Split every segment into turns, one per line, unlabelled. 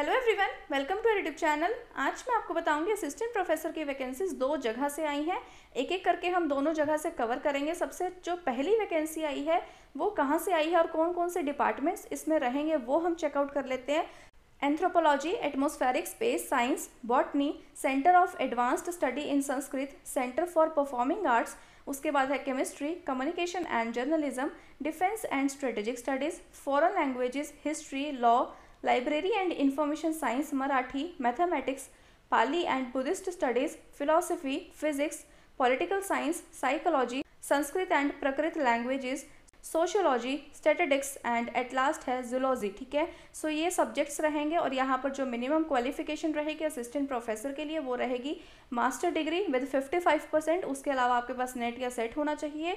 hello everyone welcome to YouTube channel आज मैं आपको बताऊंगी असिस्टेंट प्रोफेसर की वैकेंसीज दो जगह से आई हैं एक एक करके हम दोनों जगह से कवर करेंगे सबसे जो पहली वैकेंसी आई है वो कहाँ से आई है और कौन कौन से डिपार्टमेंट्स इसमें रहेंगे वो हम चेकआउट कर लेते हैं anthropology atmospheric space science botany centre of advanced study in Sanskrit centre for performing arts उसके बाद है chemistry communication and journalism defence and strategic studies foreign languages history law library and information science Marathi mathematics Pali and Buddhist studies philosophy physics political science psychology Sanskrit and Prakrit languages sociology statistics and at last है zoology ठीक है सो so, ये subjects रहेंगे और यहाँ पर जो minimum qualification रहेगी असिस्टेंट प्रोफेसर के लिए वो रहेगी मास्टर डिग्री विद 55 परसेंट उसके अलावा आपके पास नेट या सेट होना चाहिए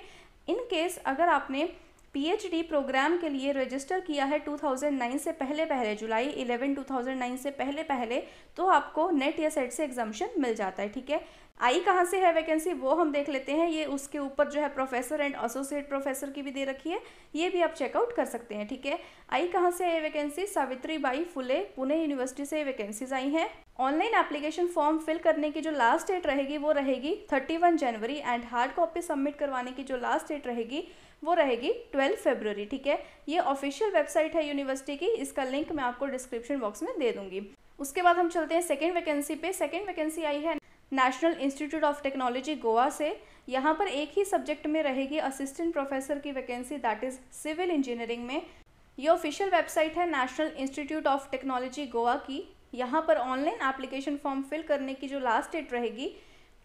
इन केस अगर आपने पीएचडी प्रोग्राम के लिए रजिस्टर किया है 2009 से पहले पहले जुलाई 11 2009 से पहले पहले तो आपको नेट या सेट से एग्जामेशन मिल जाता है ठीक है आई कहाँ से है वैकेंसी वो हम देख लेते हैं ये उसके ऊपर जो है प्रोफेसर एंड एसोसिएट प्रोफेसर की भी दे रखी है ये भी आप चेकआउट कर सकते हैं ठीक है आई कहाँ से है vacancy Savitribai Phule Pune university से वैकेंसीज आई हैं ऑनलाइन एप्लीकेशन फॉर्म फिल करने की जो लास्ट डेट रहेगी वो रहेगी thirty January and hard copy submit करवाने की जो लास्ट डेट रहेगी वो रहेगी ट्वेल्व फेब्रवरी ठीक है ये ऑफिशियल वेबसाइट है यूनिवर्सिटी की इसका लिंक मैं आपको डिस्क्रिप्शन बॉक्स में दे दूंगी उसके बाद हम चलते हैं सेकेंड वैकेंसी पे सेकेंड वैकेंसी आई है national institute of technology Goa से यहाँ पर एक ही सब्जेक्ट में रहेगी असिस्टेंट प्रोफेसर की vacancy that is civil engineering में ये ऑफिशियल वेबसाइट है national institute of technology Goa की यहाँ पर ऑनलाइन एप्लीकेशन फॉर्म फिल करने की जो लास्ट डेट रहेगी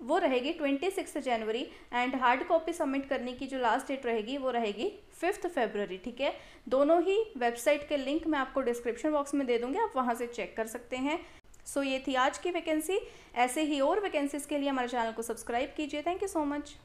वो रहेगी twenty six January and hard copy submit करने की जो लास्ट डेट रहेगी वो रहेगी फिफ्थ फेबररी ठीक है दोनों ही वेबसाइट के लिंक मैं आपको डिस्क्रिप्शन बॉक्स में दे दूँगी आप वहाँ से चेक कर सकते हैं सो so, ये थी आज की वैकेंसी ऐसे ही और वैकेंसीज़ के लिए हमारे चैनल को सब्सक्राइब कीजिए थैंक यू सो मच